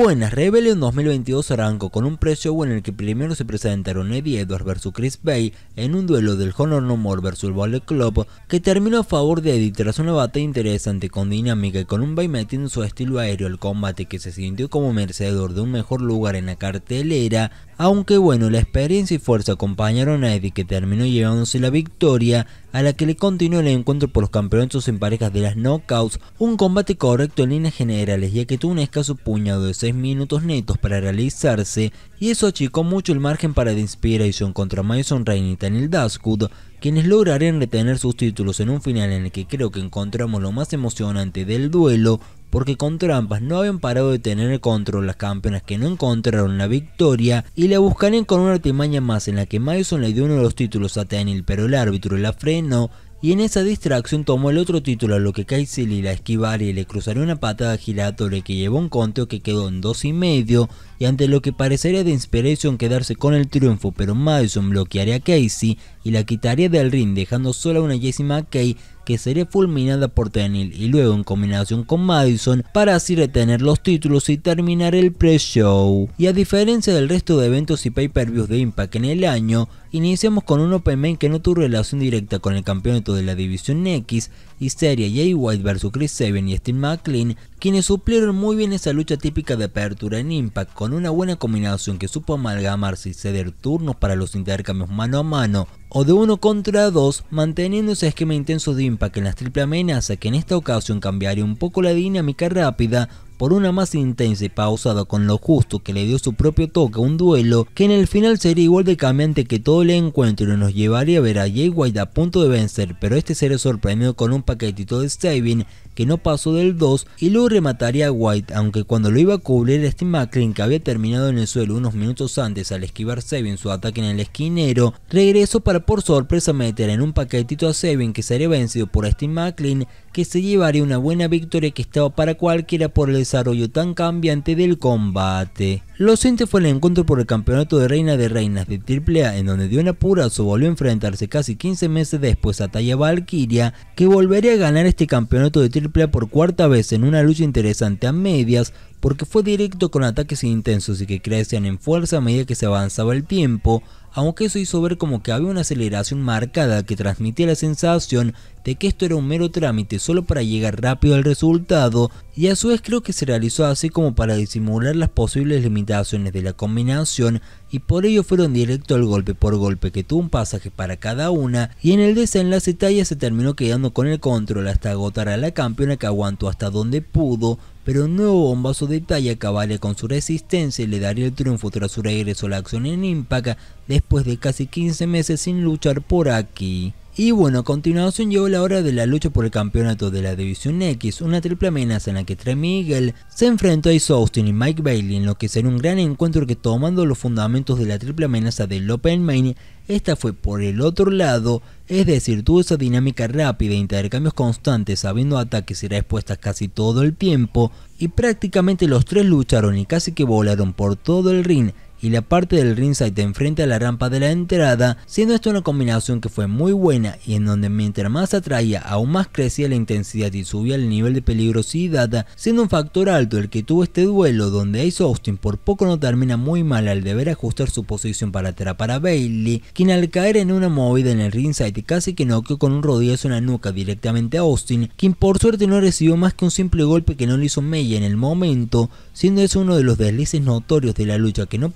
Buenas, Rebellion 2022 arrancó con un precio bueno en el que primero se presentaron Eddie Edwards vs Chris Bay en un duelo del Honor No More vs el Ballet Club que terminó a favor de Eddie tras una batalla interesante con dinámica y con un Bay metiendo su estilo aéreo al combate que se sintió como merecedor de un mejor lugar en la cartelera aunque bueno, la experiencia y fuerza acompañaron a Eddie que terminó llevándose la victoria, a la que le continuó el encuentro por los campeonatos en parejas de las knockouts, un combate correcto en líneas generales ya que tuvo un escaso puñado de 6 minutos netos para realizarse y eso achicó mucho el margen para The Inspiration contra Mason Rain y Daniel Dashwood, quienes lograrían retener sus títulos en un final en el que creo que encontramos lo más emocionante del duelo, porque con trampas no habían parado de tener el control las campeonas que no encontraron la victoria y la buscarían con una artimaña más en la que Madison le dio uno de los títulos a Tenil pero el árbitro la frenó y en esa distracción tomó el otro título a lo que Casey iba la esquivaría y le cruzaría una patada giratoria que llevó un conteo que quedó en dos y medio y ante lo que parecería de Inspiration quedarse con el triunfo pero Madison bloquearía a Casey y la quitaría del ring dejando sola a una Jessie Kay que sería fulminada por Tenil y luego en combinación con Madison para así retener los títulos y terminar el pre-show. Y a diferencia del resto de eventos y pay-per-views de Impact en el año, iniciamos con un Open Main que no tuvo relación directa con el campeonato de la División X, Histeria, Jay White vs Chris Sabin y Steve McLean, quienes suplieron muy bien esa lucha típica de apertura en Impact con una buena combinación que supo amalgamarse y ceder turnos para los intercambios mano a mano o de uno contra dos, manteniendo ese esquema intenso de Impact en las triple amenazas que en esta ocasión cambiaría un poco la dinámica rápida por una más intensa y pausada con lo justo que le dio su propio toque a un duelo que en el final sería igual de cambiante que todo el encuentro y nos llevaría a ver a Jay White a punto de vencer, pero este será sorprendido con un paquetito de saving que no pasó del 2 y luego remataría a White, aunque cuando lo iba a cubrir Steve McLean que había terminado en el suelo unos minutos antes al esquivar Sabin su ataque en el esquinero, regresó para por sorpresa meter en un paquetito a Sabin que sería vencido por Steve McLean que se llevaría una buena victoria que estaba para cualquiera por el desarrollo tan cambiante del combate. Lo siguiente fue el encuentro por el campeonato de Reina de Reinas de AAA en donde dio un apurazo volvió a enfrentarse casi 15 meses después a Taya Valkyria que volvería a ganar este campeonato de AAA por cuarta vez en una lucha interesante a medias porque fue directo con ataques intensos y que crecían en fuerza a medida que se avanzaba el tiempo, aunque eso hizo ver como que había una aceleración marcada que transmitía la sensación de que esto era un mero trámite solo para llegar rápido al resultado y a su vez creo que se realizó así como para disimular las posibles limitaciones de la combinación y por ello fueron directo al golpe por golpe que tuvo un pasaje para cada una y en el desenlace Taya se terminó quedando con el control hasta agotar a la campeona que aguantó hasta donde pudo pero un nuevo bombazo de talla acabaría con su resistencia y le daría el triunfo tras su regreso a la acción en Impact después de casi 15 meses sin luchar por aquí. Y bueno, a continuación llegó la hora de la lucha por el campeonato de la División X, una triple amenaza en la que Trey Miguel se enfrentó a Ace y Mike Bailey en lo que será un gran encuentro que tomando los fundamentos de la triple amenaza del Open Main, esta fue por el otro lado, es decir, tuvo esa dinámica rápida, e intercambios constantes, sabiendo ataques y respuestas casi todo el tiempo, y prácticamente los tres lucharon y casi que volaron por todo el ring, y la parte del ringside enfrente a la rampa de la entrada, siendo esto una combinación que fue muy buena y en donde mientras más atraía aún más crecía la intensidad y subía el nivel de peligrosidad, siendo un factor alto el que tuvo este duelo donde Ace Austin por poco no termina muy mal al deber ajustar su posición para atrapar a Bailey, quien al caer en una movida en el ringside casi que noqueó con un rodillazo en la nuca directamente a Austin, quien por suerte no recibió más que un simple golpe que no le hizo Mella en el momento, siendo eso uno de los deslices notorios de la lucha que no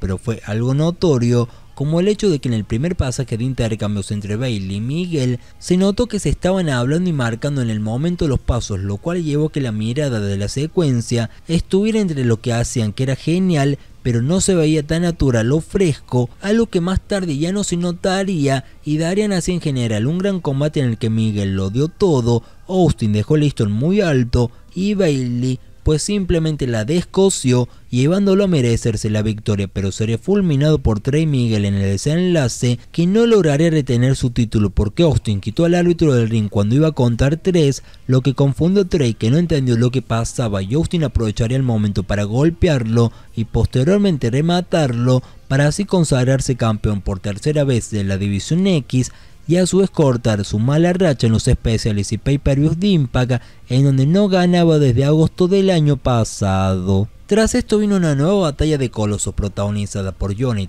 pero fue algo notorio como el hecho de que en el primer pasaje de intercambios entre Bailey y Miguel se notó que se estaban hablando y marcando en el momento los pasos, lo cual llevó a que la mirada de la secuencia estuviera entre lo que hacían, que era genial, pero no se veía tan natural o fresco, algo que más tarde ya no se notaría y darían así en general un gran combate en el que Miguel lo dio todo, Austin dejó el listón muy alto y Bailey pues simplemente la descoció llevándolo a merecerse la victoria, pero sería fulminado por Trey Miguel en el desenlace que no lograría retener su título porque Austin quitó al árbitro del ring cuando iba a contar 3, lo que confundió a Trey que no entendió lo que pasaba y Austin aprovecharía el momento para golpearlo y posteriormente rematarlo para así consagrarse campeón por tercera vez de la División X y a su vez cortar su mala racha en los especiales y pay-per-views de Impact, en donde no ganaba desde agosto del año pasado. Tras esto vino una nueva batalla de colosos protagonizada por Yona y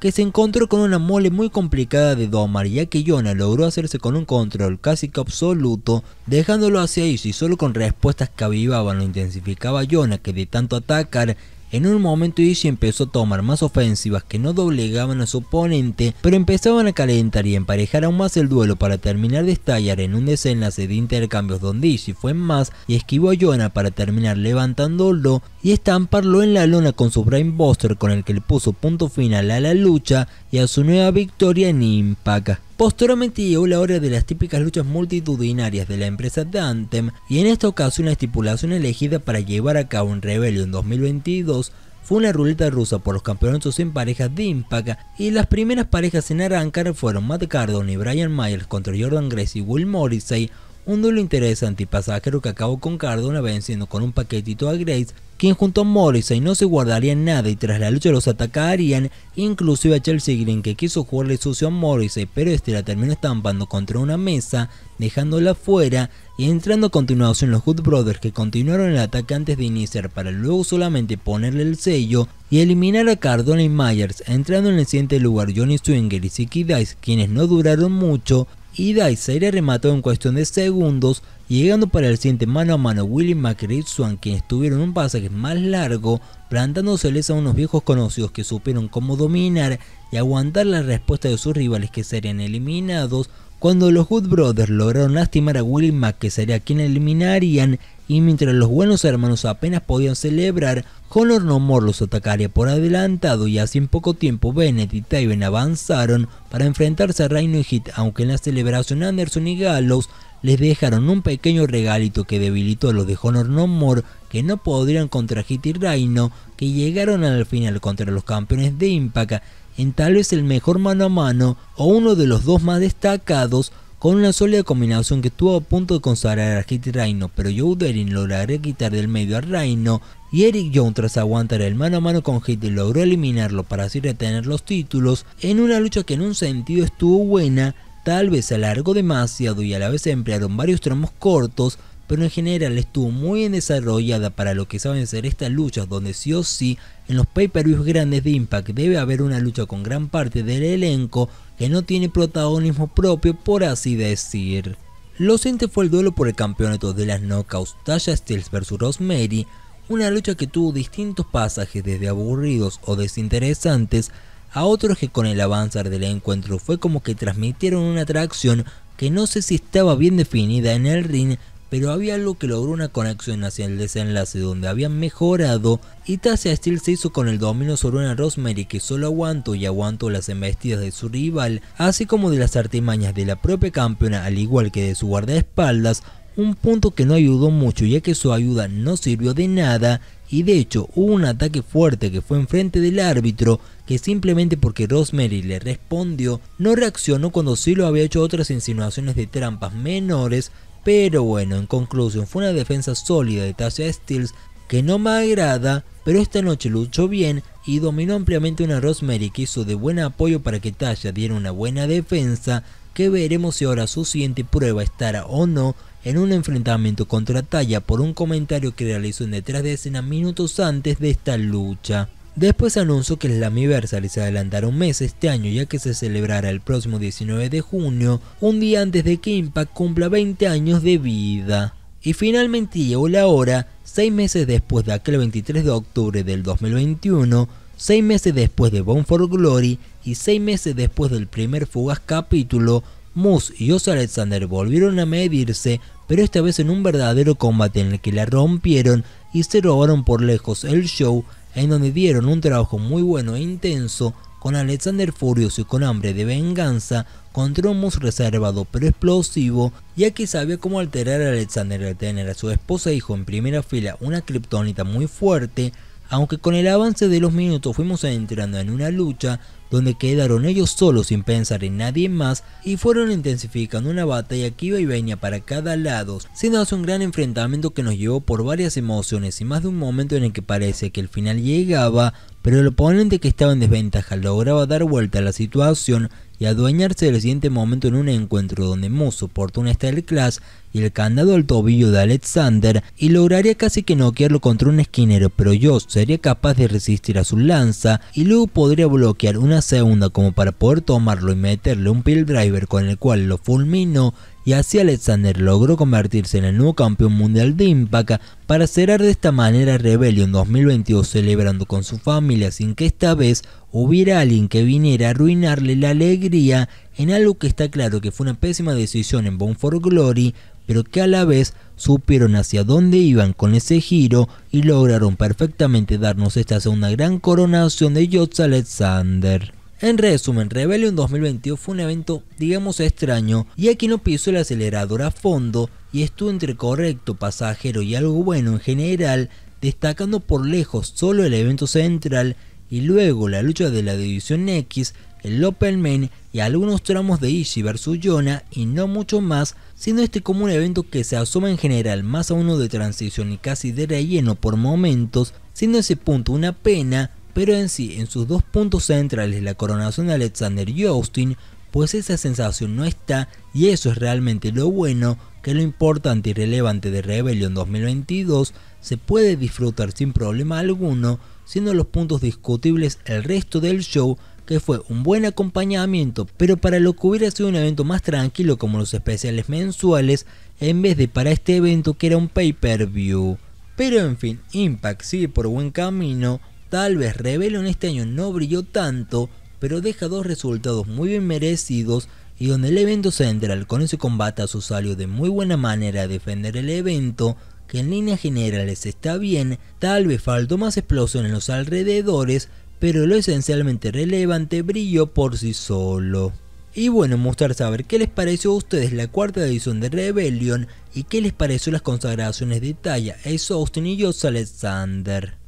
que se encontró con una mole muy complicada de domar, ya que Yona logró hacerse con un control casi que absoluto, dejándolo hacia Ishii solo con respuestas que avivaban lo intensificaba Yona, que de tanto atacar en un momento Ishii empezó a tomar más ofensivas que no doblegaban a su oponente, pero empezaban a calentar y emparejar aún más el duelo para terminar de estallar en un desenlace de intercambios donde Ishii fue más y esquivó a Jonah para terminar levantándolo y estamparlo en la lona con su Buster con el que le puso punto final a la lucha y a su nueva victoria en Impact. Posteriormente llegó la hora de las típicas luchas multitudinarias de la empresa de y en esta ocasión la estipulación elegida para llevar a cabo un en 2022 fue una ruleta rusa por los campeonatos en parejas de Impact y las primeras parejas en arrancar fueron Matt Cardon y Brian Myers contra Jordan Grace y Will Morrissey un duelo interesante y pasajero que acabó con Cardona venciendo con un paquetito a Grace, quien junto a Morrissey no se guardaría nada y tras la lucha los atacarían, inclusive a Chelsea Green que quiso jugarle sucio a Morrissey, pero este la terminó estampando contra una mesa, dejándola fuera y entrando continuados en los Good Brothers que continuaron el ataque antes de iniciar para luego solamente ponerle el sello y eliminar a Cardona y Myers, entrando en el siguiente lugar Johnny Swinger y Siki Dice, quienes no duraron mucho, y Daisaire remató en cuestión de segundos, llegando para el siguiente mano a mano Willy McRae Swan, quienes tuvieron un pasaje más largo, plantándoseles a unos viejos conocidos que supieron cómo dominar y aguantar la respuesta de sus rivales que serían eliminados cuando los Good Brothers lograron lastimar a Mack, que sería quien eliminarían, y mientras los buenos hermanos apenas podían celebrar, Honor No More los atacaría por adelantado y así en poco tiempo Bennett y Taven avanzaron para enfrentarse a Rhino y Hit, aunque en la celebración Anderson y Gallows les dejaron un pequeño regalito que debilitó a los de Honor No More que no podrían contra Hit y Rhino, que llegaron al final contra los campeones de Impact en tal vez el mejor mano a mano o uno de los dos más destacados con una sólida combinación que estuvo a punto de consagrar a Hit Reino, pero Joe Derin lograría quitar del medio a Reino y Eric Young tras aguantar el mano a mano con Hit logró eliminarlo para así retener los títulos en una lucha que en un sentido estuvo buena, tal vez se alargó demasiado y a la vez emplearon varios tramos cortos, pero en general estuvo muy bien desarrollada para lo que saben ser estas luchas donde sí o sí en los pay-per-views grandes de Impact debe haber una lucha con gran parte del elenco que no tiene protagonismo propio por así decir. Lo siguiente fue el duelo por el campeonato de las knockouts Tasha Steels vs Rosemary, una lucha que tuvo distintos pasajes desde aburridos o desinteresantes a otros que con el avanzar del encuentro fue como que transmitieron una atracción que no sé si estaba bien definida en el ring pero había algo que logró una conexión hacia el desenlace donde habían mejorado y Tassia Steel se hizo con el dominio sobre una Rosemary que solo aguantó y aguantó las embestidas de su rival, así como de las artimañas de la propia campeona al igual que de su guardaespaldas, un punto que no ayudó mucho ya que su ayuda no sirvió de nada y de hecho hubo un ataque fuerte que fue enfrente del árbitro que simplemente porque Rosemary le respondió no reaccionó cuando sí lo había hecho otras insinuaciones de trampas menores pero bueno, en conclusión, fue una defensa sólida de Tasha Steels que no me agrada, pero esta noche luchó bien y dominó ampliamente una Rosemary que hizo de buen apoyo para que Tasha diera una buena defensa, que veremos si ahora su siguiente prueba estará o no en un enfrentamiento contra Taya por un comentario que realizó en detrás de escena minutos antes de esta lucha. Después anunció que el Slammiversary se adelantará un mes este año ya que se celebrará el próximo 19 de junio, un día antes de que Impact cumpla 20 años de vida. Y finalmente llegó la hora, 6 meses después de aquel 23 de octubre del 2021, 6 meses después de Bone for Glory y 6 meses después del primer fugaz capítulo, Moose y Oso Alexander volvieron a medirse, pero esta vez en un verdadero combate en el que la rompieron y se robaron por lejos el show en donde dieron un trabajo muy bueno e intenso con Alexander furioso y con hambre de venganza, contra un reservado pero explosivo, ya que sabía cómo alterar a Alexander al tener a su esposa e hijo en primera fila una kriptonita muy fuerte, aunque con el avance de los minutos fuimos entrando en una lucha donde quedaron ellos solos sin pensar en nadie más y fueron intensificando una batalla que iba y venía para cada lado, hace un gran enfrentamiento que nos llevó por varias emociones y más de un momento en el que parece que el final llegaba, pero el oponente que estaba en desventaja lograba dar vuelta a la situación y adueñarse del siguiente momento en un encuentro donde Moose por un el Clash y el candado al tobillo de Alexander y lograría casi que noquearlo contra un esquinero, pero yo sería capaz de resistir a su lanza y luego podría bloquear una segunda como para poder tomarlo y meterle un pill driver con el cual lo fulminó y así Alexander logró convertirse en el nuevo campeón mundial de Impact para cerrar de esta manera Rebellion 2022 celebrando con su familia sin que esta vez hubiera alguien que viniera a arruinarle la alegría en algo que está claro que fue una pésima decisión en Bone for Glory pero que a la vez supieron hacia dónde iban con ese giro y lograron perfectamente darnos esta segunda gran coronación de Jots Alexander. En resumen, Rebellion 2022 fue un evento, digamos, extraño, y aquí no pisó el acelerador a fondo y estuvo entre correcto, pasajero y algo bueno en general, destacando por lejos solo el evento central y luego la lucha de la División X, el Open Main y algunos tramos de Ishii vs Yona y no mucho más, siendo este como un evento que se asoma en general más a uno de transición y casi de relleno por momentos, siendo ese punto una pena pero en sí, en sus dos puntos centrales, la coronación de Alexander y Austin, pues esa sensación no está y eso es realmente lo bueno, que lo importante y relevante de Rebellion 2022 se puede disfrutar sin problema alguno, siendo los puntos discutibles el resto del show que fue un buen acompañamiento, pero para lo que hubiera sido un evento más tranquilo como los especiales mensuales, en vez de para este evento que era un pay-per-view. Pero en fin, Impact sigue por buen camino, Tal vez Rebellion este año no brilló tanto, pero deja dos resultados muy bien merecidos y donde el evento central con ese combate a salió de muy buena manera a defender el evento, que en líneas generales está bien, tal vez faltó más explosión en los alrededores, pero lo esencialmente relevante brilló por sí solo. Y bueno, mostrar saber qué les pareció a ustedes la cuarta edición de Rebellion y qué les pareció las consagraciones de Taya, es Austin y Alexander.